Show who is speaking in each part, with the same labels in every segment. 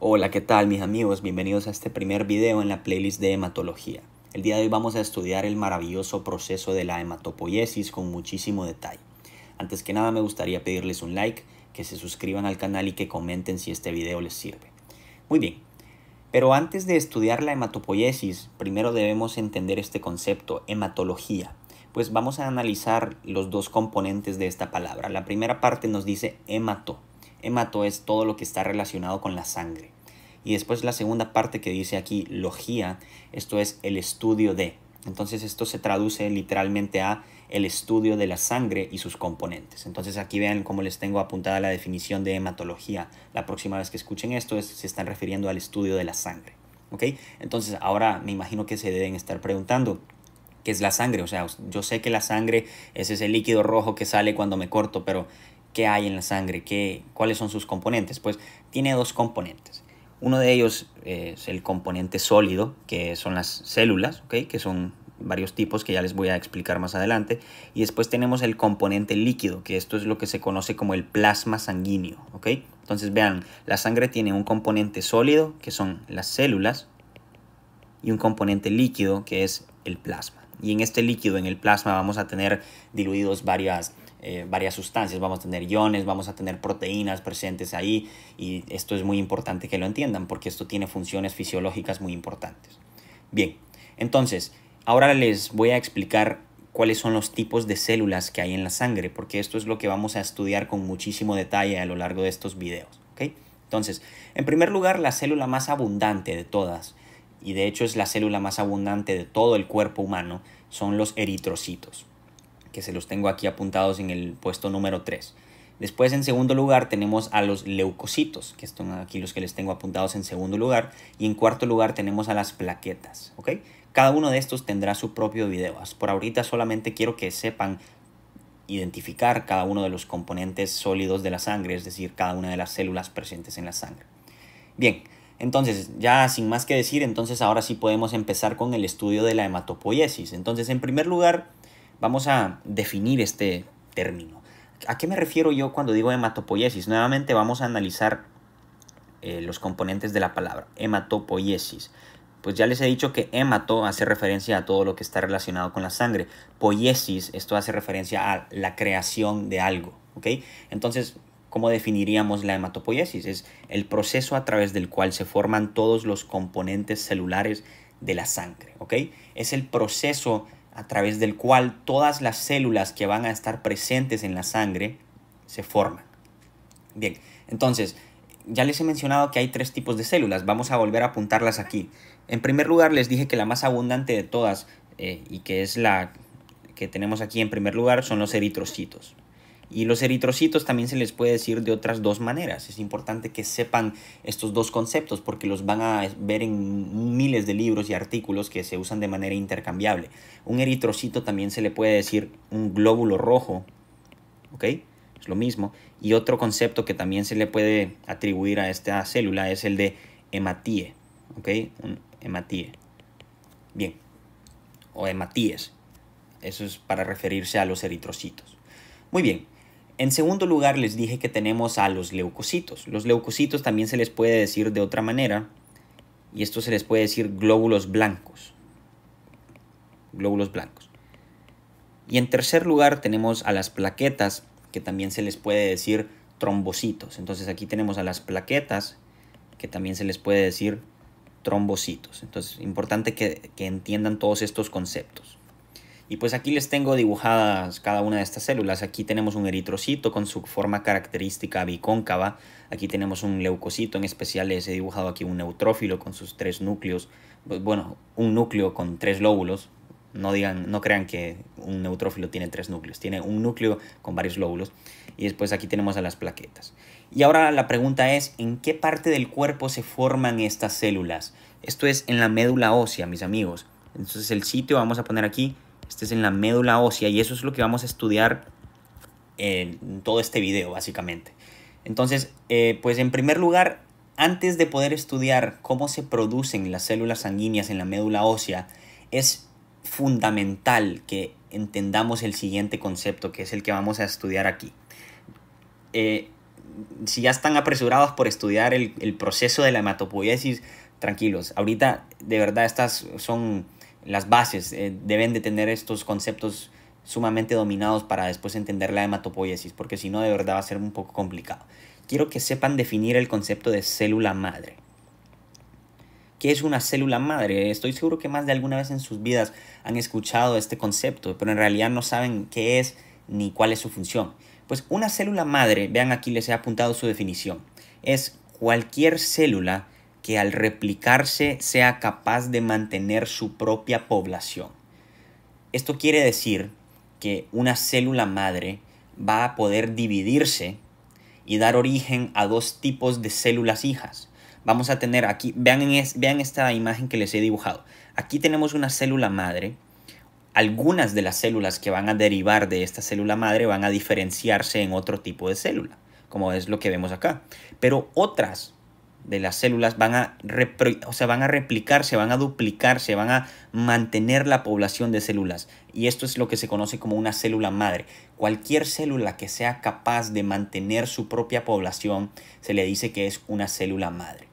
Speaker 1: Hola, ¿qué tal mis amigos? Bienvenidos a este primer video en la playlist de hematología. El día de hoy vamos a estudiar el maravilloso proceso de la hematopoiesis con muchísimo detalle. Antes que nada me gustaría pedirles un like, que se suscriban al canal y que comenten si este video les sirve. Muy bien, pero antes de estudiar la hematopoiesis, primero debemos entender este concepto, hematología pues vamos a analizar los dos componentes de esta palabra. La primera parte nos dice hemato. Hemato es todo lo que está relacionado con la sangre. Y después la segunda parte que dice aquí logía, esto es el estudio de. Entonces esto se traduce literalmente a el estudio de la sangre y sus componentes. Entonces aquí vean cómo les tengo apuntada la definición de hematología. La próxima vez que escuchen esto se están refiriendo al estudio de la sangre. ¿ok? Entonces ahora me imagino que se deben estar preguntando, que es la sangre. O sea, yo sé que la sangre es ese líquido rojo que sale cuando me corto, pero ¿qué hay en la sangre? ¿Qué, ¿Cuáles son sus componentes? Pues tiene dos componentes. Uno de ellos es el componente sólido, que son las células, ¿okay? que son varios tipos que ya les voy a explicar más adelante. Y después tenemos el componente líquido, que esto es lo que se conoce como el plasma sanguíneo. Entonces vean, la sangre tiene un componente sólido, que son las células, y un componente líquido, que es el plasma y en este líquido, en el plasma, vamos a tener diluidos varias, eh, varias sustancias, vamos a tener iones, vamos a tener proteínas presentes ahí y esto es muy importante que lo entiendan porque esto tiene funciones fisiológicas muy importantes. Bien, entonces, ahora les voy a explicar cuáles son los tipos de células que hay en la sangre, porque esto es lo que vamos a estudiar con muchísimo detalle a lo largo de estos videos. Entonces, en primer lugar, la célula más abundante de todas y de hecho es la célula más abundante de todo el cuerpo humano, son los eritrocitos, que se los tengo aquí apuntados en el puesto número 3. Después en segundo lugar tenemos a los leucocitos, que están aquí los que les tengo apuntados en segundo lugar. Y en cuarto lugar tenemos a las plaquetas, Cada uno de estos tendrá su propio video. Por ahorita solamente quiero que sepan identificar cada uno de los componentes sólidos de la sangre, es decir, cada una de las células presentes en la sangre. Bien, entonces, ya sin más que decir, entonces ahora sí podemos empezar con el estudio de la hematopoiesis. Entonces, en primer lugar, vamos a definir este término. ¿A qué me refiero yo cuando digo hematopoiesis? Nuevamente vamos a analizar eh, los componentes de la palabra hematopoiesis. Pues ya les he dicho que hemato hace referencia a todo lo que está relacionado con la sangre. Poiesis, esto hace referencia a la creación de algo. ¿ok? Entonces, ¿Cómo definiríamos la hematopoiesis? Es el proceso a través del cual se forman todos los componentes celulares de la sangre, Es el proceso a través del cual todas las células que van a estar presentes en la sangre se forman. Bien, entonces, ya les he mencionado que hay tres tipos de células, vamos a volver a apuntarlas aquí. En primer lugar, les dije que la más abundante de todas eh, y que es la que tenemos aquí en primer lugar son los eritrocitos. Y los eritrocitos también se les puede decir de otras dos maneras. Es importante que sepan estos dos conceptos porque los van a ver en miles de libros y artículos que se usan de manera intercambiable. Un eritrocito también se le puede decir un glóbulo rojo, ¿ok? Es lo mismo. Y otro concepto que también se le puede atribuir a esta célula es el de hematíe, ¿ok? Un Bien. O hematíes. Eso es para referirse a los eritrocitos. Muy bien, en segundo lugar, les dije que tenemos a los leucocitos. Los leucocitos también se les puede decir de otra manera, y esto se les puede decir glóbulos blancos. Glóbulos blancos. Y en tercer lugar tenemos a las plaquetas, que también se les puede decir trombocitos. Entonces aquí tenemos a las plaquetas, que también se les puede decir trombocitos. Entonces, importante que entiendan todos estos conceptos. Y pues aquí les tengo dibujadas cada una de estas células. Aquí tenemos un eritrocito con su forma característica bicóncava. Aquí tenemos un leucocito, en especial les he dibujado aquí un neutrófilo con sus tres núcleos. Pues, bueno, un núcleo con tres lóbulos. No, digan, no crean que un neutrófilo tiene tres núcleos. Tiene un núcleo con varios lóbulos. Y después aquí tenemos a las plaquetas. Y ahora la pregunta es, ¿en qué parte del cuerpo se forman estas células? Esto es en la médula ósea, mis amigos. Entonces el sitio vamos a poner aquí es en la médula ósea y eso es lo que vamos a estudiar en todo este video básicamente. Entonces, eh, pues en primer lugar, antes de poder estudiar cómo se producen las células sanguíneas en la médula ósea, es fundamental que entendamos el siguiente concepto, que es el que vamos a estudiar aquí. Eh, si ya están apresurados por estudiar el, el proceso de la hematopoiesis, tranquilos. Ahorita, de verdad, estas son las bases eh, deben de tener estos conceptos sumamente dominados para después entender la hematopoiesis, porque si no de verdad va a ser un poco complicado. Quiero que sepan definir el concepto de célula madre. ¿Qué es una célula madre? Estoy seguro que más de alguna vez en sus vidas han escuchado este concepto, pero en realidad no saben qué es ni cuál es su función. Pues una célula madre, vean aquí les he apuntado su definición, es cualquier célula que al replicarse sea capaz de mantener su propia población. Esto quiere decir que una célula madre va a poder dividirse y dar origen a dos tipos de células hijas. Vamos a tener aquí, vean, vean esta imagen que les he dibujado. Aquí tenemos una célula madre. Algunas de las células que van a derivar de esta célula madre van a diferenciarse en otro tipo de célula, como es lo que vemos acá. Pero otras de las células van a, o van a replicarse, van a duplicarse, van a mantener la población de células. Y esto es lo que se conoce como una célula madre. Cualquier célula que sea capaz de mantener su propia población se le dice que es una célula madre.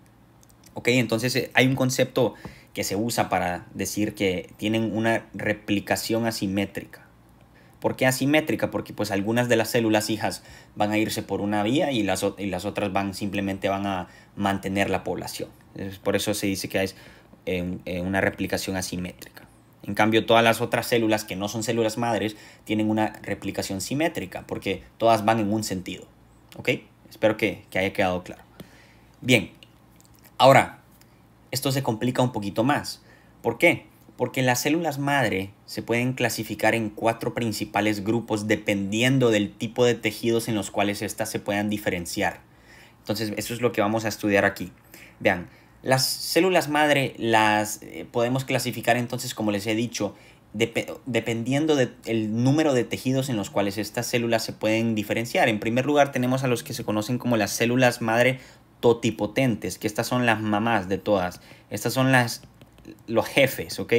Speaker 1: ¿Ok? Entonces eh, hay un concepto que se usa para decir que tienen una replicación asimétrica. ¿Por qué asimétrica? Porque pues algunas de las células hijas van a irse por una vía y las, las otras van simplemente van a mantener la población. por eso se dice que es eh, eh, una replicación asimétrica. En cambio, todas las otras células que no son células madres tienen una replicación simétrica porque todas van en un sentido. ¿Ok? Espero que, que haya quedado claro. Bien, ahora, esto se complica un poquito más. ¿Por qué? porque las células madre se pueden clasificar en cuatro principales grupos dependiendo del tipo de tejidos en los cuales éstas se puedan diferenciar. Entonces, eso es lo que vamos a estudiar aquí. Vean, las células madre las eh, podemos clasificar entonces, como les he dicho, dependiendo del el número de tejidos en los cuales estas células se pueden diferenciar. En primer lugar, tenemos a los que se conocen como las células madre totipotentes, que estas son las mamás de todas. Estas son las los jefes, ¿ok?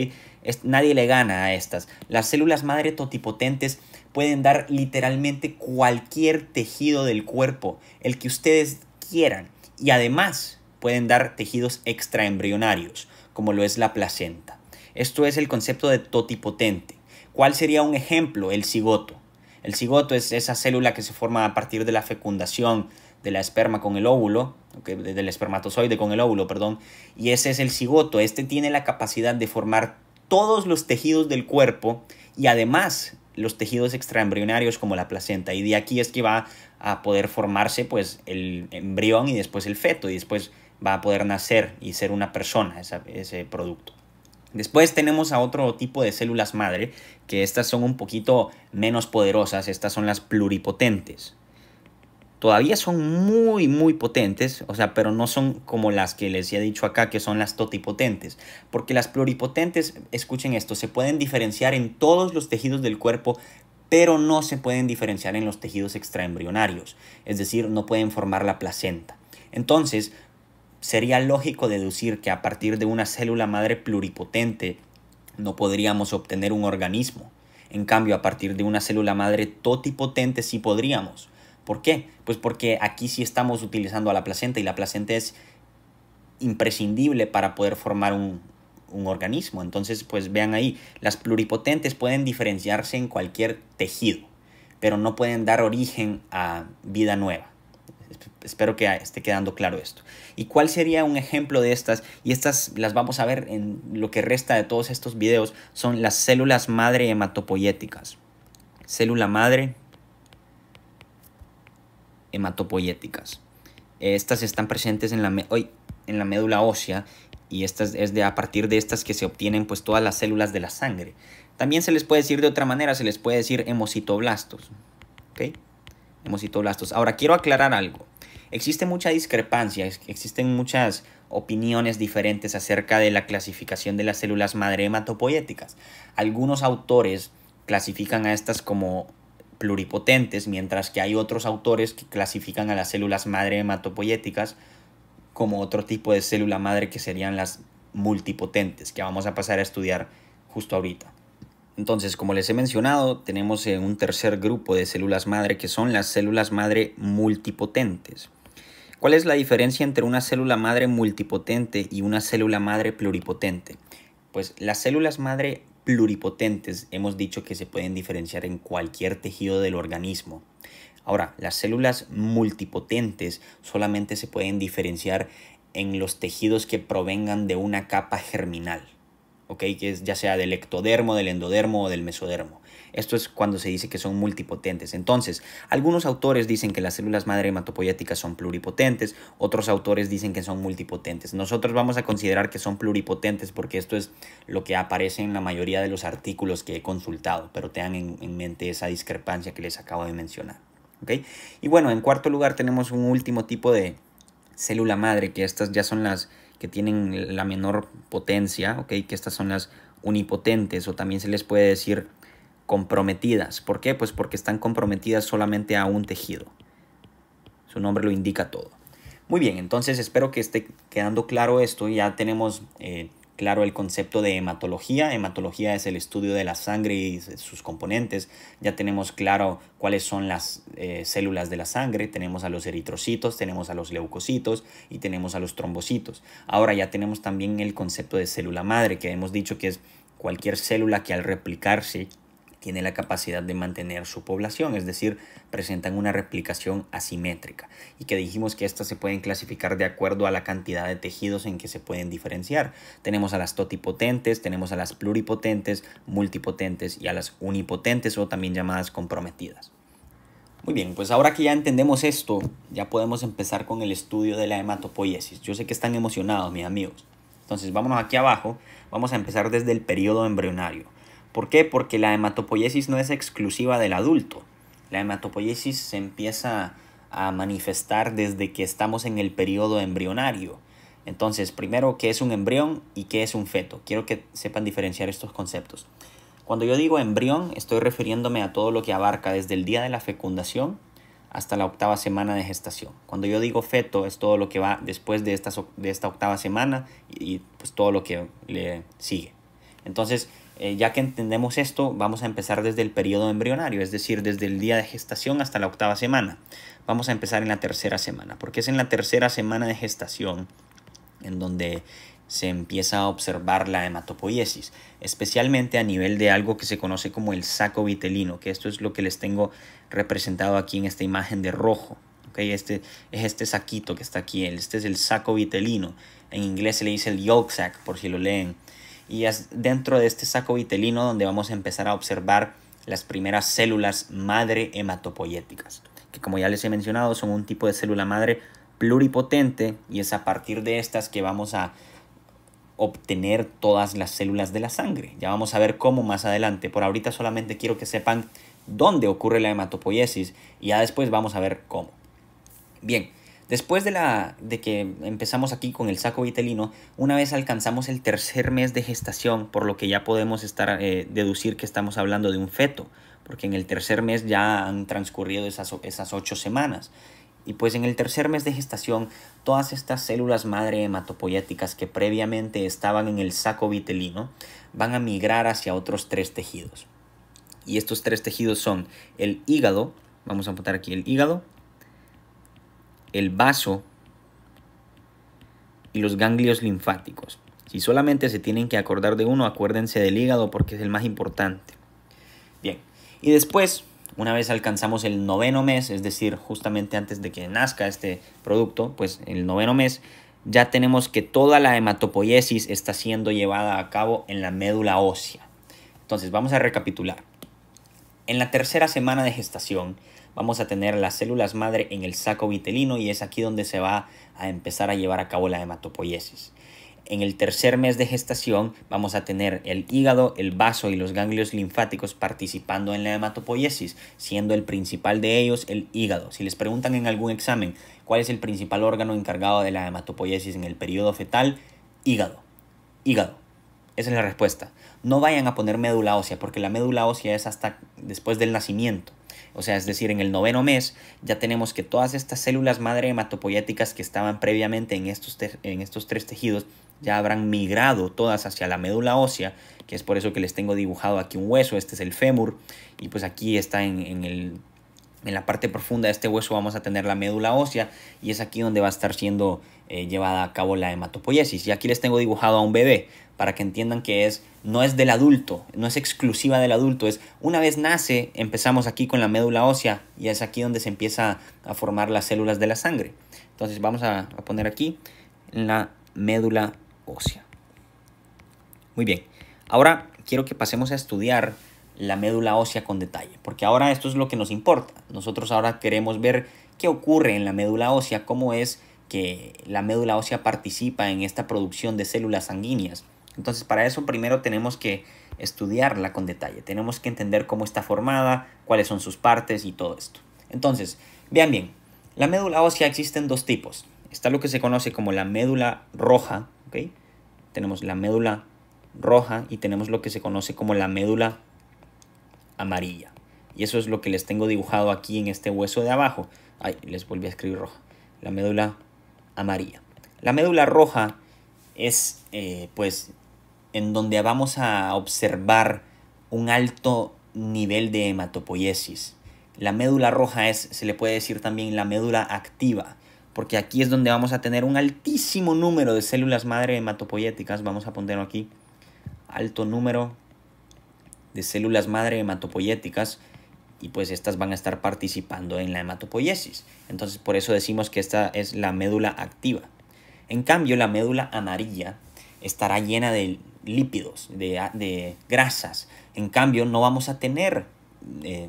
Speaker 1: nadie le gana a estas. Las células madre totipotentes pueden dar literalmente cualquier tejido del cuerpo, el que ustedes quieran. Y además pueden dar tejidos extraembrionarios, como lo es la placenta. Esto es el concepto de totipotente. ¿Cuál sería un ejemplo? El cigoto. El cigoto es esa célula que se forma a partir de la fecundación de la esperma con el óvulo, del espermatozoide con el óvulo, perdón, y ese es el cigoto. Este tiene la capacidad de formar todos los tejidos del cuerpo y además los tejidos extraembrionarios como la placenta. Y de aquí es que va a poder formarse pues el embrión y después el feto y después va a poder nacer y ser una persona ese producto. Después tenemos a otro tipo de células madre, que estas son un poquito menos poderosas, estas son las pluripotentes todavía son muy, muy potentes, o sea, pero no son como las que les he dicho acá, que son las totipotentes, porque las pluripotentes, escuchen esto, se pueden diferenciar en todos los tejidos del cuerpo, pero no se pueden diferenciar en los tejidos extraembrionarios, es decir, no pueden formar la placenta. Entonces, sería lógico deducir que a partir de una célula madre pluripotente no podríamos obtener un organismo. En cambio, a partir de una célula madre totipotente sí podríamos. ¿Por qué? Pues porque aquí sí estamos utilizando a la placenta y la placenta es imprescindible para poder formar un, organismo. Entonces, pues vean ahí, las pluripotentes pueden diferenciarse en cualquier tejido, pero no pueden dar origen a vida nueva. Espero que esté quedando claro esto. ¿Y cuál sería un ejemplo de estas? Y estas las vamos a ver en lo que resta de todos estos videos. Son las células madre hematopoyéticas. Célula madre hematopoyéticas. Estas están presentes en la, hoy, en la médula ósea y estas es de a partir de estas que se obtienen pues todas las células de la sangre. También se les puede decir de otra manera, se les puede decir hemocitoblastos. Hemocitoblastos. Ahora quiero aclarar algo. Existe mucha discrepancia, existen muchas opiniones diferentes acerca de la clasificación de las células madre hematopoyéticas. Algunos autores clasifican a estas como pluripotentes, mientras que hay otros autores que clasifican a las células madre hematopoyéticas como otro tipo de célula madre que serían las multipotentes, que vamos a pasar a estudiar justo ahorita. Entonces, como les he mencionado, tenemos eh, un tercer grupo de células madre que son las células madre multipotentes. ¿Cuál es la diferencia entre una célula madre multipotente y una célula madre pluripotente? Pues las células madre pluripotentes hemos dicho que se pueden diferenciar en cualquier tejido del organismo. Ahora, las células multipotentes solamente se pueden diferenciar en los tejidos que provengan de una capa germinal, que es ya sea del ectodermo, del endodermo o del mesodermo. Esto es cuando se dice que son multipotentes. Entonces, algunos autores dicen que las células madre hematopoyéticas son pluripotentes, otros autores dicen que son multipotentes. Nosotros vamos a considerar que son pluripotentes porque esto es lo que aparece en la mayoría de los artículos que he consultado, pero tengan en, mente esa discrepancia que les acabo de mencionar. ¿okay? Y bueno, en cuarto lugar tenemos un último tipo de célula madre, que estas ya son las que tienen la menor potencia, ¿ok? que estas son las unipotentes o también se les puede decir comprometidas. ¿Por qué? Pues porque están comprometidas solamente a un tejido. Su nombre lo indica todo. Muy bien, entonces espero que esté quedando claro esto. Ya tenemos eh, claro el concepto de hematología. Hematología es el estudio de la sangre y sus componentes. Ya tenemos claro cuáles son las eh, células de la sangre. Tenemos a los eritrocitos, tenemos a los leucocitos y tenemos a los trombocitos. Ahora ya tenemos también el concepto de célula madre, que hemos dicho que es cualquier célula que al replicarse tiene la capacidad de mantener su población, es decir, presentan una replicación asimétrica y que dijimos que estas se pueden clasificar de acuerdo a la cantidad de tejidos en que se pueden diferenciar. Tenemos a las totipotentes, tenemos a las pluripotentes, multipotentes y a las unipotentes o también llamadas comprometidas. Muy bien, pues ahora que ya entendemos esto, ya podemos empezar con el estudio de la hematopoiesis. Yo sé que están emocionados, mis amigos. Entonces, vámonos aquí abajo, vamos a empezar desde el periodo embrionario. ¿Por qué? Porque la hematopoiesis no es exclusiva del adulto. La hematopoiesis se empieza a manifestar desde que estamos en el periodo embrionario. Entonces, primero, ¿qué es un embrión y qué es un feto? Quiero que sepan diferenciar estos conceptos. Cuando yo digo embrión, estoy refiriéndome a todo lo que abarca desde el día de la fecundación hasta la octava semana de gestación. Cuando yo digo feto, es todo lo que va después de esta, de esta octava semana y, pues todo lo que le sigue. Entonces, eh, ya que entendemos esto, vamos a empezar desde el periodo embrionario, es decir, desde el día de gestación hasta la octava semana. Vamos a empezar en la tercera semana, porque es en la tercera semana de gestación en donde se empieza a observar la hematopoiesis, especialmente a nivel de algo que se conoce como el saco vitelino, que esto es lo que les tengo representado aquí en esta imagen de rojo. Okay, este es este saquito que está aquí, este es el saco vitelino. En inglés se le dice el yolk sac, por si lo leen y es dentro de este saco vitelino donde vamos a empezar a observar las primeras células madre hematopoyéticas, que como ya les he mencionado son un tipo de célula madre pluripotente y es a partir de estas que vamos a obtener todas las células de la sangre. Ya vamos a ver cómo más adelante. Por ahorita solamente quiero que sepan dónde ocurre la hematopoiesis y ya después vamos a ver cómo. Bien, Después de, la, de que empezamos aquí con el saco vitelino, una vez alcanzamos el tercer mes de gestación, por lo que ya podemos estar, eh, deducir que estamos hablando de un feto, porque en el tercer mes ya han transcurrido esas, esas ocho semanas. Y pues en el tercer mes de gestación, todas estas células madre hematopoyéticas que previamente estaban en el saco vitelino van a migrar hacia otros tres tejidos. Y estos tres tejidos son el hígado, vamos a apuntar aquí el hígado, el vaso y los ganglios linfáticos. Si solamente se tienen que acordar de uno, acuérdense del hígado porque es el más importante. Bien, y después, una vez alcanzamos el noveno mes, es decir, justamente antes de que nazca este producto, pues el noveno mes, ya tenemos que toda la hematopoiesis está siendo llevada a cabo en la médula ósea. Entonces, vamos a recapitular. En la tercera semana de gestación, vamos a tener las células madre en el saco vitelino y es aquí donde se va a empezar a llevar a cabo la hematopoiesis. En el tercer mes de gestación vamos a tener el hígado, el vaso y los ganglios linfáticos participando en la hematopoiesis, siendo el principal de ellos el hígado. Si les preguntan en algún examen cuál es el principal órgano encargado de la hematopoiesis en el periodo fetal, hígado. Hígado. Esa es la respuesta. No vayan a poner médula ósea porque la médula ósea es hasta después del nacimiento. O sea, es decir, en el noveno mes ya tenemos que todas estas células madre hematopoyéticas que estaban previamente en estos, en estos tres tejidos ya habrán migrado todas hacia la médula ósea, que es por eso que les tengo dibujado aquí un hueso, este es el fémur, y pues aquí está en el en la parte profunda de este hueso vamos a tener la médula ósea y es aquí donde va a estar siendo eh, llevada a cabo la hematopoiesis. Y aquí les tengo dibujado a un bebé para que entiendan que es, no es del adulto, no es exclusiva del adulto, es una vez nace empezamos aquí con la médula ósea y es aquí donde se empieza a formar las células de la sangre. Entonces vamos a, a poner aquí la médula ósea. Muy bien, ahora quiero que pasemos a estudiar la médula ósea con detalle, porque ahora esto es lo que nos importa. Nosotros ahora queremos ver qué ocurre en la médula ósea, cómo es que la médula ósea participa en esta producción de células sanguíneas. Entonces para eso primero tenemos que estudiarla con detalle, tenemos que entender cómo está formada, cuáles son sus partes y todo esto. Entonces, vean bien, la médula ósea existen dos tipos. Está lo que se conoce como la médula roja, Tenemos la médula roja y tenemos lo que se conoce como la médula amarilla. Y eso es lo que les tengo dibujado aquí en este hueso de abajo. Ay, les volví a escribir roja. La médula amarilla. La médula roja es eh, pues en donde vamos a observar un alto nivel de hematopoiesis. La médula roja es, se le puede decir también la médula activa, porque aquí es donde vamos a tener un altísimo número de células madre hematopoyéticas. Vamos a ponerlo aquí. Alto número de células madre hematopoyéticas y pues estas van a estar participando en la hematopoiesis. Entonces por eso decimos que esta es la médula activa. En cambio la médula amarilla estará llena de lípidos, de, grasas. En cambio no vamos a tener eh,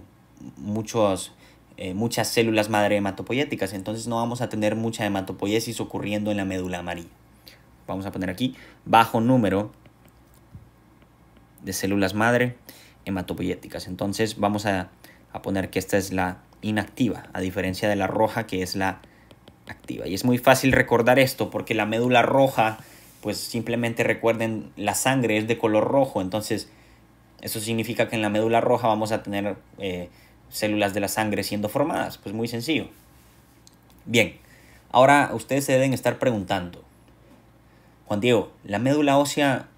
Speaker 1: muchos, eh, muchas células madre hematopoyéticas, entonces no vamos a tener mucha hematopoiesis ocurriendo en la médula amarilla. Vamos a poner aquí bajo número de células madre hematopoyéticas. Entonces vamos a, poner que esta es la inactiva, a diferencia de la roja que es la activa. Y es muy fácil recordar esto porque la médula roja, pues simplemente recuerden, la sangre es de color rojo, entonces eso significa que en la médula roja vamos a tener eh, células de la sangre siendo formadas, pues muy sencillo. Bien, ahora ustedes se deben estar preguntando, Juan Diego, ¿la médula ósea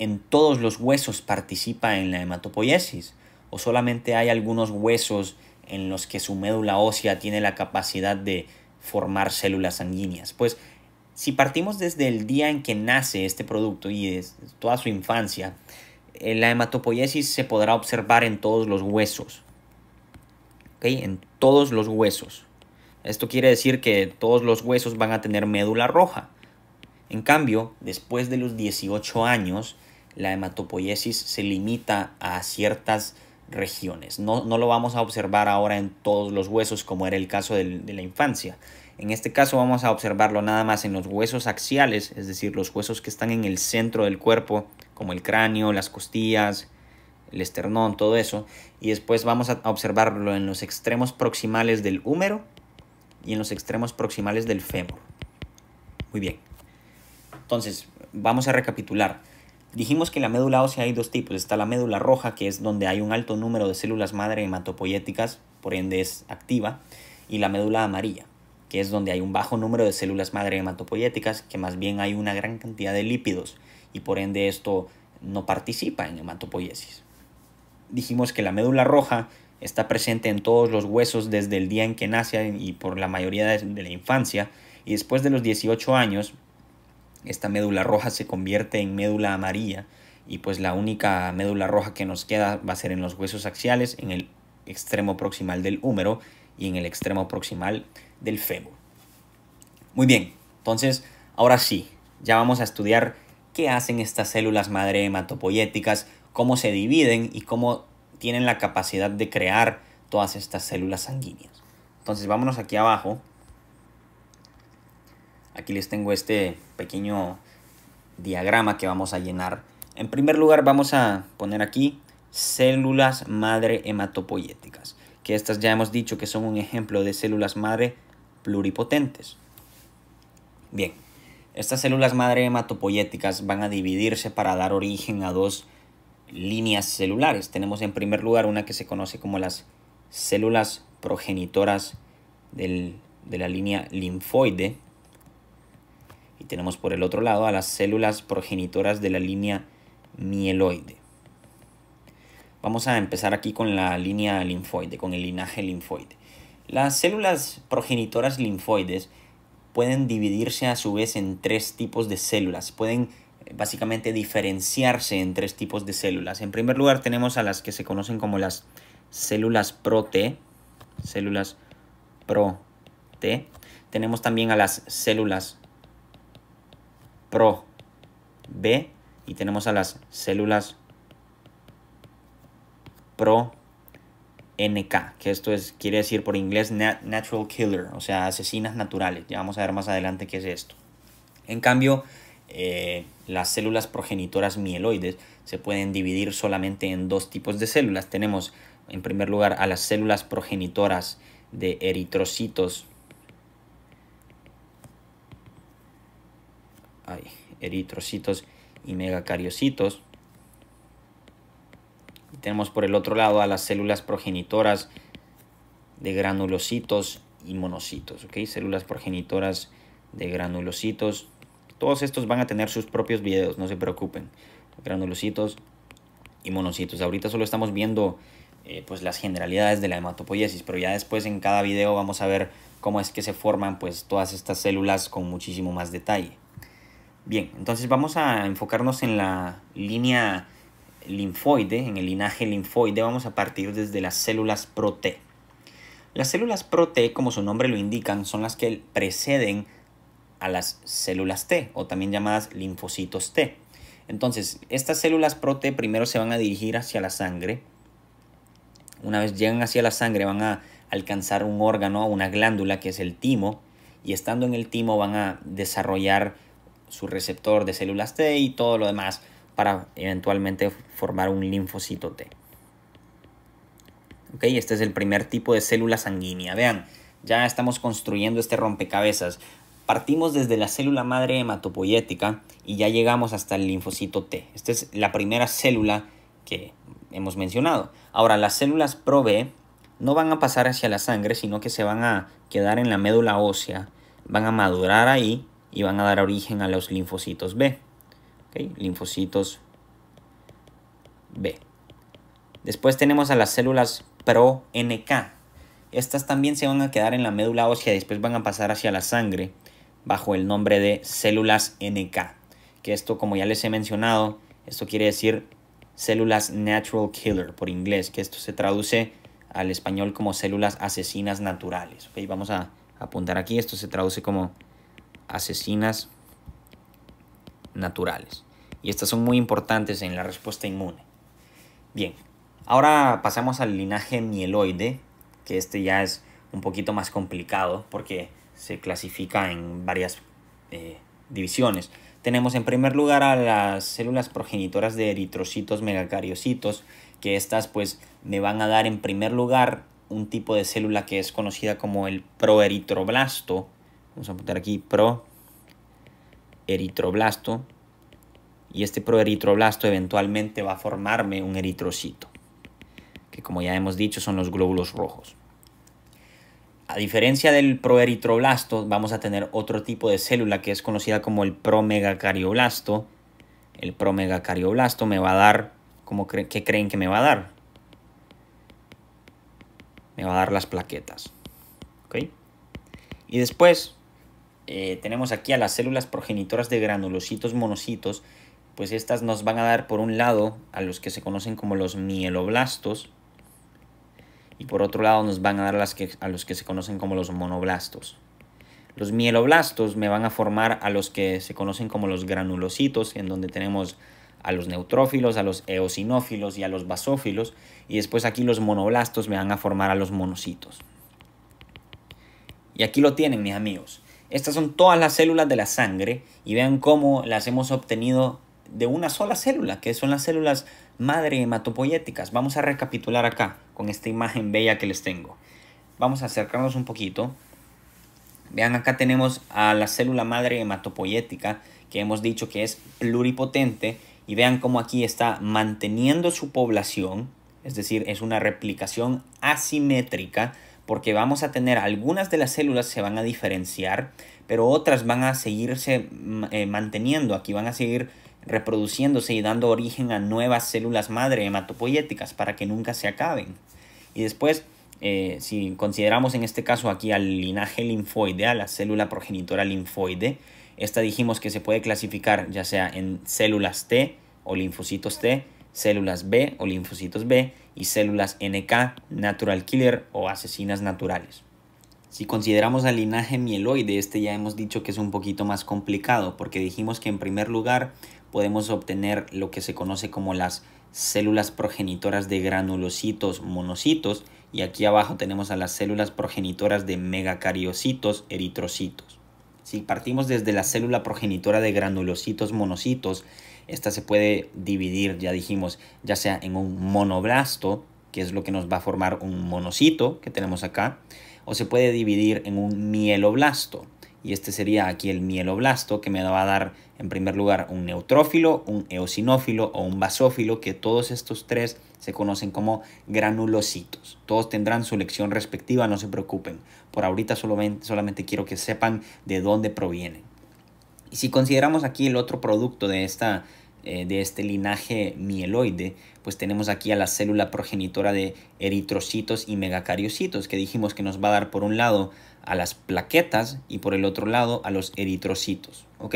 Speaker 1: en todos los huesos participa en la hematopoiesis o solamente hay algunos huesos en los que su médula ósea tiene la capacidad de formar células sanguíneas. Pues si partimos desde el día en que nace este producto y desde toda su infancia, eh, la hematopoiesis se podrá observar en todos los huesos. ¿Ok? En todos los huesos. Esto quiere decir que todos los huesos van a tener médula roja. En cambio, después de los 18 años, la hematopoiesis se limita a ciertas regiones. No, lo vamos a observar ahora en todos los huesos como era el caso de la infancia. En este caso vamos a observarlo nada más en los huesos axiales, es decir, los huesos que están en el centro del cuerpo, como el cráneo, las costillas, el esternón, todo eso. Y después vamos a observarlo en los extremos proximales del húmero y en los extremos proximales del fémur. Muy bien. Entonces, vamos a recapitular. Dijimos que la médula ósea hay dos tipos. Está la médula roja, que es donde hay un alto número de células madre hematopoyéticas, por ende es activa, y la médula amarilla, que es donde hay un bajo número de células madre hematopoyéticas, que más bien hay una gran cantidad de lípidos, y por ende esto no participa en hematopoiesis. Dijimos que la médula roja está presente en todos los huesos desde el día en que nace y por la mayoría de la infancia, y después de los 18 años esta médula roja se convierte en médula amarilla y pues la única médula roja que nos queda va a ser en los huesos axiales, en el extremo proximal del húmero y en el extremo proximal del fémur. Muy bien, entonces ahora sí, ya vamos a estudiar qué hacen estas células madre hematopoyéticas, cómo se dividen y cómo tienen la capacidad de crear todas estas células sanguíneas. Entonces vámonos aquí abajo. Aquí les tengo este pequeño diagrama que vamos a llenar. En primer lugar vamos a poner aquí células madre hematopoyéticas, que estas ya hemos dicho que son un ejemplo de células madre pluripotentes. Bien, estas células madre hematopoyéticas van a dividirse para dar origen a dos líneas celulares. Tenemos en primer lugar una que se conoce como las células progenitoras de la línea linfoide, y tenemos por el otro lado a las células progenitoras de la línea mieloide. Vamos a empezar aquí con la línea linfoide, con el linaje linfoide. Las células progenitoras linfoides pueden dividirse a su vez en tres tipos de células. Pueden eh, básicamente diferenciarse en tres tipos de células. En primer lugar tenemos a las que se conocen como las células pro células pro Tenemos también a las células pro B y tenemos a las células pro NK, que esto es, quiere decir por inglés natural killer, o sea, asesinas naturales. Ya vamos a ver más adelante qué es esto. En cambio, eh, las células progenitoras mieloides se pueden dividir solamente en dos tipos de células. Tenemos, en primer lugar, a las células progenitoras de eritrocitos hay eritrocitos y megacariocitos. tenemos por el otro lado a las células progenitoras de granulocitos y monocitos, Células progenitoras de granulocitos. Todos estos van a tener sus propios videos, no se preocupen. Granulocitos y monocitos. Ahorita solo estamos viendo eh, pues las generalidades de la hematopoiesis, pero ya después en cada video vamos a ver cómo es que se forman pues todas estas células con muchísimo más detalle. Bien, entonces vamos a enfocarnos en la línea linfoide, en el linaje linfoide, vamos a partir desde las células ProT. Las células T como su nombre lo indican, son las que preceden a las células T, o también llamadas linfocitos T. Entonces, estas células T primero se van a dirigir hacia la sangre. Una vez llegan hacia la sangre, van a alcanzar un órgano, una glándula que es el timo, y estando en el timo van a desarrollar su receptor de células T y todo lo demás para eventualmente formar un linfocito T. este es el primer tipo de célula sanguínea. Vean, ya estamos construyendo este rompecabezas. Partimos desde la célula madre hematopoyética y ya llegamos hasta el linfocito T. Esta es la primera célula que hemos mencionado. Ahora, las células pro B no van a pasar hacia la sangre, sino que se van a quedar en la médula ósea, van a madurar ahí y van a dar origen a los linfocitos B. Linfocitos B. Después tenemos a las células pro-NK. Estas también se van a quedar en la médula ósea y después van a pasar hacia la sangre bajo el nombre de células NK. Que esto, como ya les he mencionado, esto quiere decir células natural killer por inglés, que esto se traduce al español como células asesinas naturales. vamos a apuntar aquí, esto se traduce como asesinas naturales. Y estas son muy importantes en la respuesta inmune. Bien, ahora pasamos al linaje mieloide, que este ya es un poquito más complicado porque se clasifica en varias eh, divisiones. Tenemos en primer lugar a las células progenitoras de eritrocitos megacariocitos, que estas pues me van a dar en primer lugar un tipo de célula que es conocida como el proeritroblasto, vamos a poner aquí pro eritroblasto y este proeritroblasto eventualmente va a formarme un eritrocito, que como ya hemos dicho son los glóbulos rojos. A diferencia del proeritroblasto, vamos a tener otro tipo de célula que es conocida como el promegacarioblasto. El promegacarioblasto me va a dar, como ¿qué creen que me va a dar? Me va a dar las plaquetas. ¿Okay? Y después eh, tenemos aquí a las células progenitoras de granulocitos monocitos, pues estas nos van a dar por un lado a los que se conocen como los mieloblastos y por otro lado nos van a dar las que, a los que se conocen como los monoblastos. Los mieloblastos me van a formar a los que se conocen como los granulocitos, en donde tenemos a los neutrófilos, a los eosinófilos y a los basófilos, y después aquí los monoblastos me van a formar a los monocitos. Y aquí lo tienen, mis amigos. Estas son todas las células de la sangre y vean cómo las hemos obtenido de una sola célula, que son las células madre hematopoyéticas. Vamos a recapitular acá con esta imagen bella que les tengo. Vamos a acercarnos un poquito. Vean, acá tenemos a la célula madre hematopoyética, que hemos dicho que es pluripotente, y vean cómo aquí está manteniendo su población, es decir, es una replicación asimétrica, porque vamos a tener algunas de las células se van a diferenciar, pero otras van a seguirse mm, eh, manteniendo, aquí van a seguir reproduciéndose y dando origen a nuevas células madre hematopoyéticas para que nunca se acaben. Y después, eh, si consideramos en este caso aquí al linaje linfoide, a la célula progenitora linfoide, esta dijimos que se puede clasificar ya sea en células T o linfocitos T, células B o linfocitos B y células NK, natural killer o asesinas naturales. Si consideramos el linaje mieloide, este ya hemos dicho que es un poquito más complicado porque dijimos que en primer lugar podemos obtener lo que se conoce como las células progenitoras de granulocitos monocitos y aquí abajo tenemos a las células progenitoras de megacariocitos eritrocitos. Si partimos desde la célula progenitora de granulocitos monocitos, esta se puede dividir, ya dijimos, ya sea en un monoblasto, que es lo que nos va a formar un monocito que tenemos acá, o se puede dividir en un mieloblasto. Y este sería aquí el mieloblasto que me va a dar en primer lugar un neutrófilo, un eosinófilo o un basófilo, que todos estos tres se conocen como granulocitos. Todos tendrán su lección respectiva, no se preocupen. Por ahorita solamente, solamente quiero que sepan de dónde provienen. Y si consideramos aquí el otro producto de, eh, de este linaje mieloide, pues tenemos aquí a la célula progenitora de eritrocitos y megacariocitos, que dijimos que nos va a dar por un lado a las plaquetas y por el otro lado a los eritrocitos, ¿ok?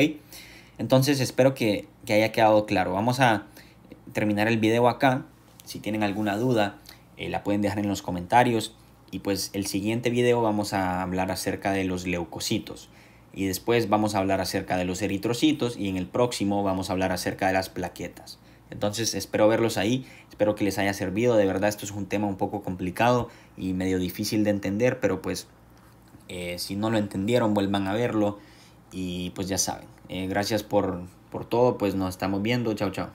Speaker 1: Entonces espero que, haya quedado claro. Vamos a terminar el video acá. Si tienen alguna duda, eh, la pueden dejar en los comentarios. Y pues el siguiente video vamos a hablar acerca de los leucocitos y después vamos a hablar acerca de los eritrocitos y en el próximo vamos a hablar acerca de las plaquetas. Entonces espero verlos ahí, espero que les haya servido, de verdad esto es un tema un poco complicado y medio difícil de entender, pero pues eh, si no lo entendieron vuelvan a verlo y pues ya saben, eh, gracias por, por todo, pues nos estamos viendo, chao chao.